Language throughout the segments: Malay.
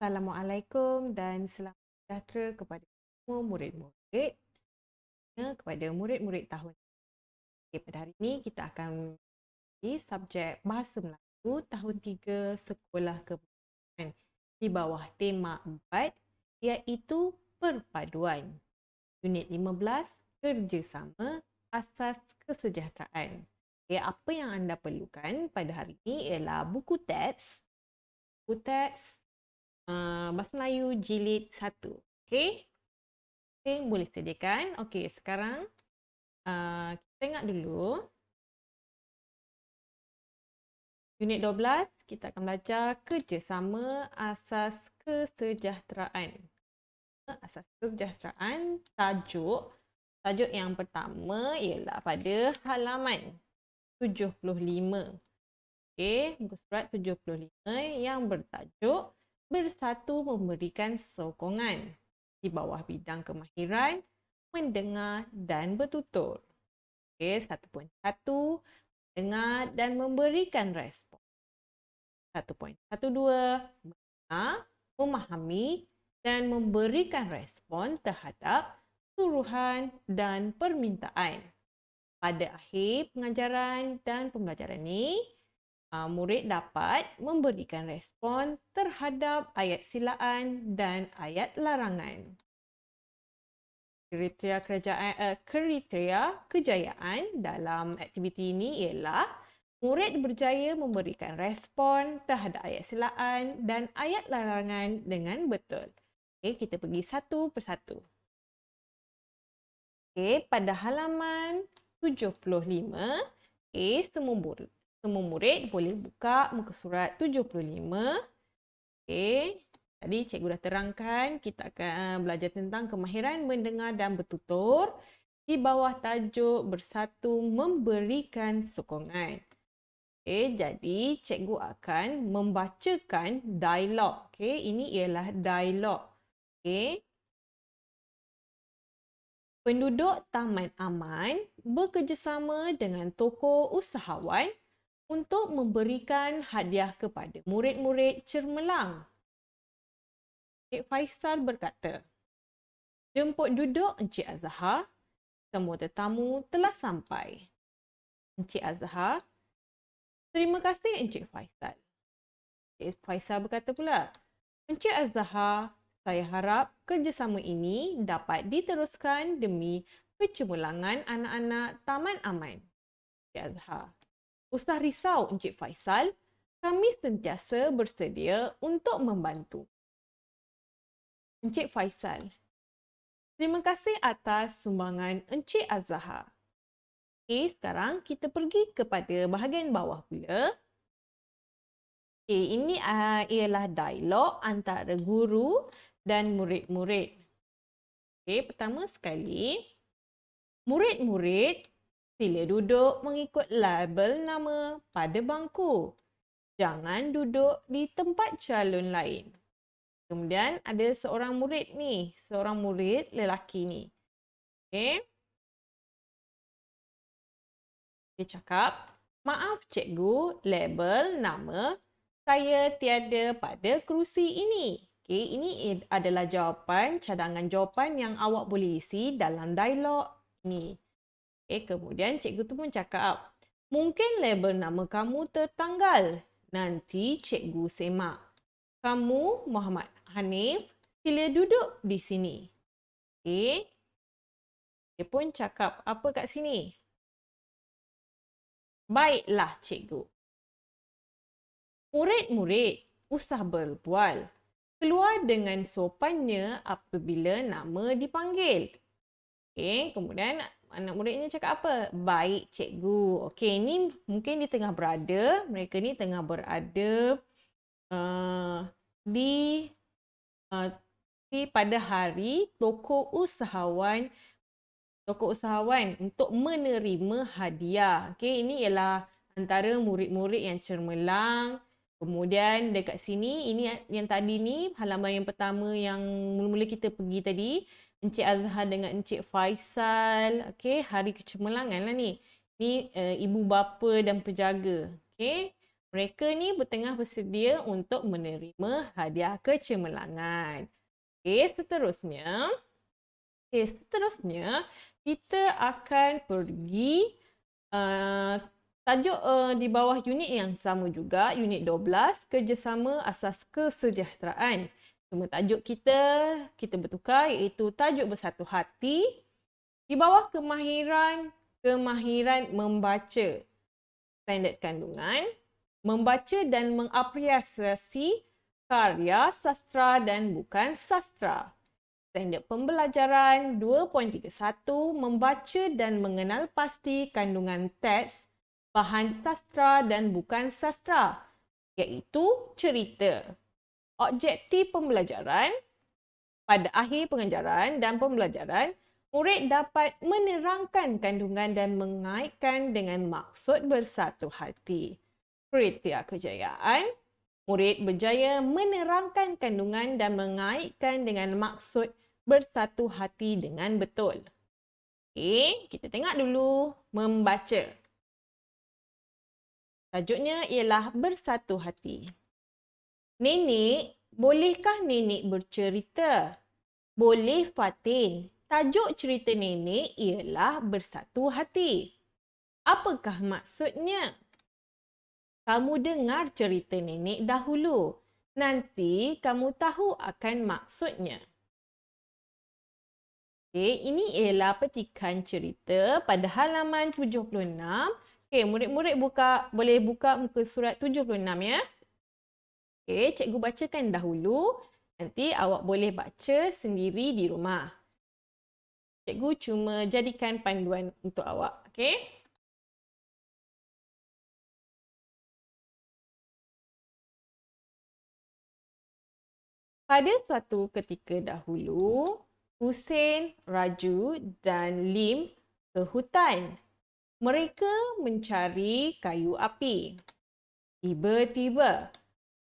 Assalamualaikum dan selamat sejahtera kepada semua murid-murid kepada murid-murid tahun okay, pada hari ini kita akan di subjek Bahasa Melayu tahun 3 sekolah kebudayaan di bawah tema 4 iaitu perpaduan unit 15 kerjasama asas kesejahteraan. Okay, ya, apa yang anda perlukan pada hari ini ialah buku teks. Buku teks uh, Bahasa Melayu jilid 1. Okey. Okay, boleh sediakan. Okey, sekarang uh, kita tengok dulu. Unit 12, kita akan belajar kerjasama asas kesejahteraan asas kesejahteraan tajuk tajuk yang pertama ialah pada halaman 75 okey muka surat 75 yang bertajuk bersatu memberikan sokongan di bawah bidang kemahiran mendengar dan bertutur okey satu poin satu dengar dan memberikan respon satu poin satu dua memahami dan memberikan respon terhadap suruhan dan permintaan. Pada akhir pengajaran dan pembelajaran ini, ah, murid dapat memberikan respon terhadap ayat silaan dan ayat larangan. Kriteria, kerajaan, uh, kriteria kejayaan dalam aktiviti ini ialah murid berjaya memberikan respon terhadap ayat silaan dan ayat larangan dengan betul. Okay, kita pergi satu persatu. Okay, pada halaman 75, okay, semua, murid, semua murid boleh buka muka surat 75. Okay, tadi cikgu dah terangkan kita akan eh, belajar tentang kemahiran mendengar dan bertutur di bawah tajuk bersatu memberikan sokongan. Okay, jadi cikgu akan membacakan dialog. Okay, ini ialah dialog. Okey. Penduduk Taman Aman bekerjasama dengan tokoh usahawan untuk memberikan hadiah kepada murid-murid cermelang. Encik Faisal berkata, Jemput duduk Encik Azhar, semua tetamu telah sampai. Encik Azhar, terima kasih Encik Faisal. Encik Faisal berkata pula, Encik Azhar, saya harap kerjasama ini dapat diteruskan demi kecemerlangan anak-anak Taman Aman. Cik Usah risau Encik Faisal, kami sentiasa bersedia untuk membantu. Encik Faisal. Terima kasih atas sumbangan Encik Azha. Okay sekarang kita pergi kepada bahagian bawah pula. Okey, ini uh, ialah dialog antara guru dan murid-murid. Okey, pertama sekali, murid-murid sila duduk mengikut label nama pada bangku. Jangan duduk di tempat calon lain. Kemudian ada seorang murid ni, seorang murid lelaki ni. Okey. Dia cakap, "Maaf cikgu, label nama saya tiada pada kerusi ini." Okay, ini adalah jawapan, cadangan jawapan yang awak boleh isi dalam dialog ni. Okay, kemudian cikgu tu pun cakap, mungkin label nama kamu tertanggal. Nanti cikgu semak. Kamu Muhammad Hanif, sila duduk di sini. Okay. Dia pun cakap, apa kat sini? Baiklah cikgu. Murid-murid usah berbual keluar dengan sopannya apabila nama dipanggil. Okey, kemudian anak murid ini cakap apa? Baik cikgu. Okey, ini mungkin di tengah berada, mereka ni tengah berada uh, di uh, di pada hari toko usahawan toko usahawan untuk menerima hadiah. Okey, ini ialah antara murid-murid yang cermelang Kemudian dekat sini, ini yang tadi ni, halaman yang pertama yang mula-mula kita pergi tadi. Encik Azhar dengan Encik Faisal. Okey, hari kecemerlangan lah ni. Ni uh, ibu bapa dan pejaga, Okey, mereka ni bertengah bersedia untuk menerima hadiah kecemerlangan. Okey, seterusnya. Okey, seterusnya kita akan pergi uh, Tajuk uh, di bawah unit yang sama juga, unit 12, kerjasama asas kesejahteraan. Cuma tajuk kita, kita bertukar iaitu tajuk bersatu hati. Di bawah kemahiran, kemahiran membaca standard kandungan, membaca dan mengapresiasi karya sastra dan bukan sastra. Standard pembelajaran 2.31, membaca dan mengenal pasti kandungan teks bahan sastra dan bukan sastra iaitu cerita. Objektif pembelajaran pada akhir pengajaran dan pembelajaran, murid dapat menerangkan kandungan dan mengaitkan dengan maksud bersatu hati. Kriteria kejayaan, murid berjaya menerangkan kandungan dan mengaitkan dengan maksud bersatu hati dengan betul. Okey, kita tengok dulu membaca. Tajuknya ialah Bersatu Hati. Nenek, bolehkah nenek bercerita? Boleh Fatin. Tajuk cerita nenek ialah Bersatu Hati. Apakah maksudnya? Kamu dengar cerita nenek dahulu. Nanti kamu tahu akan maksudnya. Okay, ini ialah petikan cerita pada halaman 76 Okey, murid-murid buka boleh buka muka surat 76 ya. Okey, cikgu bacakan dahulu. Nanti awak boleh baca sendiri di rumah. Cikgu cuma jadikan panduan untuk awak. Okey. Pada suatu ketika dahulu, Hussein, Raju dan Lim ke hutan mereka mencari kayu api. Tiba-tiba,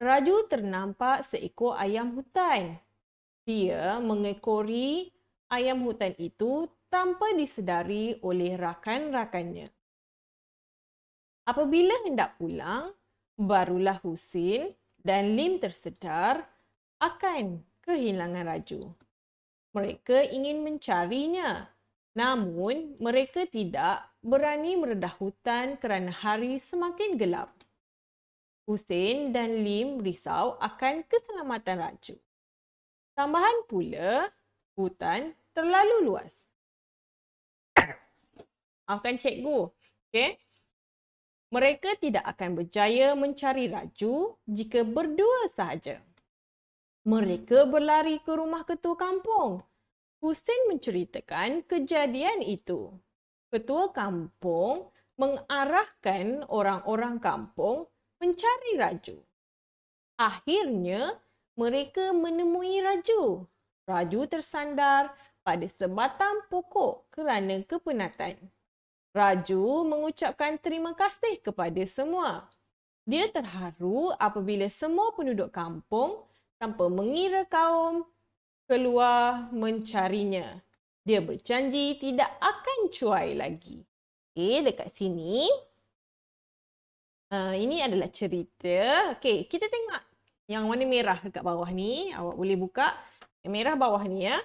Raju ternampak seekor ayam hutan. Dia mengekori ayam hutan itu tanpa disedari oleh rakan-rakannya. Apabila hendak pulang, barulah Husin dan Lim tersedar akan kehilangan Raju. Mereka ingin mencarinya, namun mereka tidak berani meredah hutan kerana hari semakin gelap. Hussein dan Lim risau akan keselamatan raja. Tambahan pula, hutan terlalu luas. Maafkan cikgu. Okay. Mereka tidak akan berjaya mencari raju jika berdua sahaja. Mereka berlari ke rumah ketua kampung. Hussein menceritakan kejadian itu. Ketua kampung mengarahkan orang-orang kampung mencari raju. Akhirnya, mereka menemui raju. Raju tersandar pada sebatang pokok kerana kepenatan. Raju mengucapkan terima kasih kepada semua. Dia terharu apabila semua penduduk kampung tanpa mengira kaum keluar mencarinya dia berjanji tidak akan cuai lagi. Okey, dekat sini. Uh, ini adalah cerita. Okey, kita tengok yang warna merah dekat bawah ni. Awak boleh buka yang merah bawah ni ya.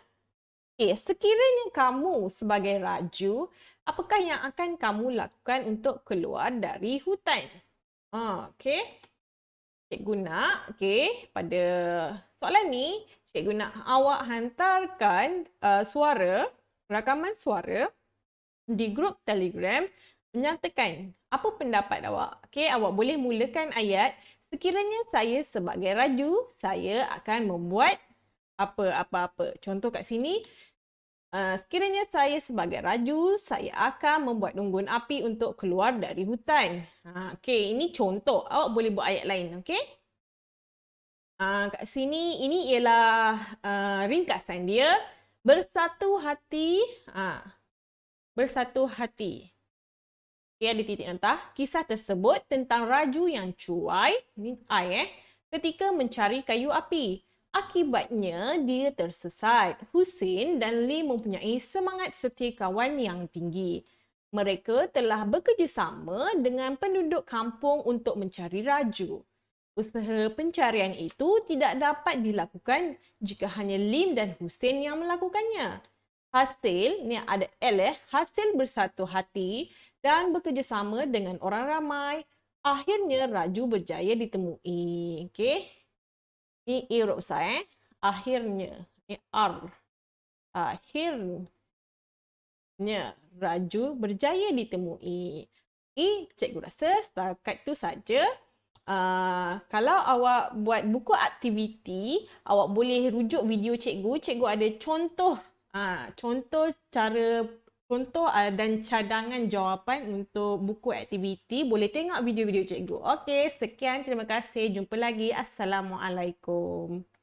Okey, sekiranya kamu sebagai raju, apakah yang akan kamu lakukan untuk keluar dari hutan? Uh, okey. Cikgu nak, okey, pada soalan ni, cikgu nak awak hantarkan uh, suara, rakaman suara di grup Telegram menyatakan apa pendapat awak. Okey, awak boleh mulakan ayat sekiranya saya sebagai raju, saya akan membuat apa-apa-apa. Contoh kat sini, uh, sekiranya saya sebagai raju, saya akan membuat unggun api untuk keluar dari hutan. Ha, okey, ini contoh. Awak boleh buat ayat lain, okey? uh, kat sini ini ialah uh, ah, ringkasan dia bersatu hati uh, bersatu hati dia di titik entah kisah tersebut tentang raju yang cuai ini ai eh ketika mencari kayu api akibatnya dia tersesat Husin dan Lee mempunyai semangat setia kawan yang tinggi mereka telah bekerjasama dengan penduduk kampung untuk mencari raju. Usaha pencarian itu tidak dapat dilakukan jika hanya Lim dan Hussein yang melakukannya. Hasil ni ada L eh, hasil bersatu hati dan bekerjasama dengan orang ramai. Akhirnya Raju berjaya ditemui. Okey. Ni Erop saya eh. Akhirnya. Ni R. Akhirnya Raju berjaya ditemui. Okay, cikgu rasa setakat tu saja. Uh, kalau awak buat buku aktiviti, awak boleh rujuk video cikgu. Cikgu ada contoh, uh, contoh cara, contoh uh, dan cadangan jawapan untuk buku aktiviti. Boleh tengok video-video cikgu. Okey, sekian. Terima kasih. Jumpa lagi. Assalamualaikum.